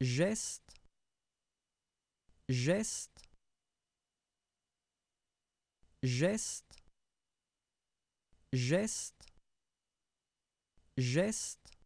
geste geste geste geste geste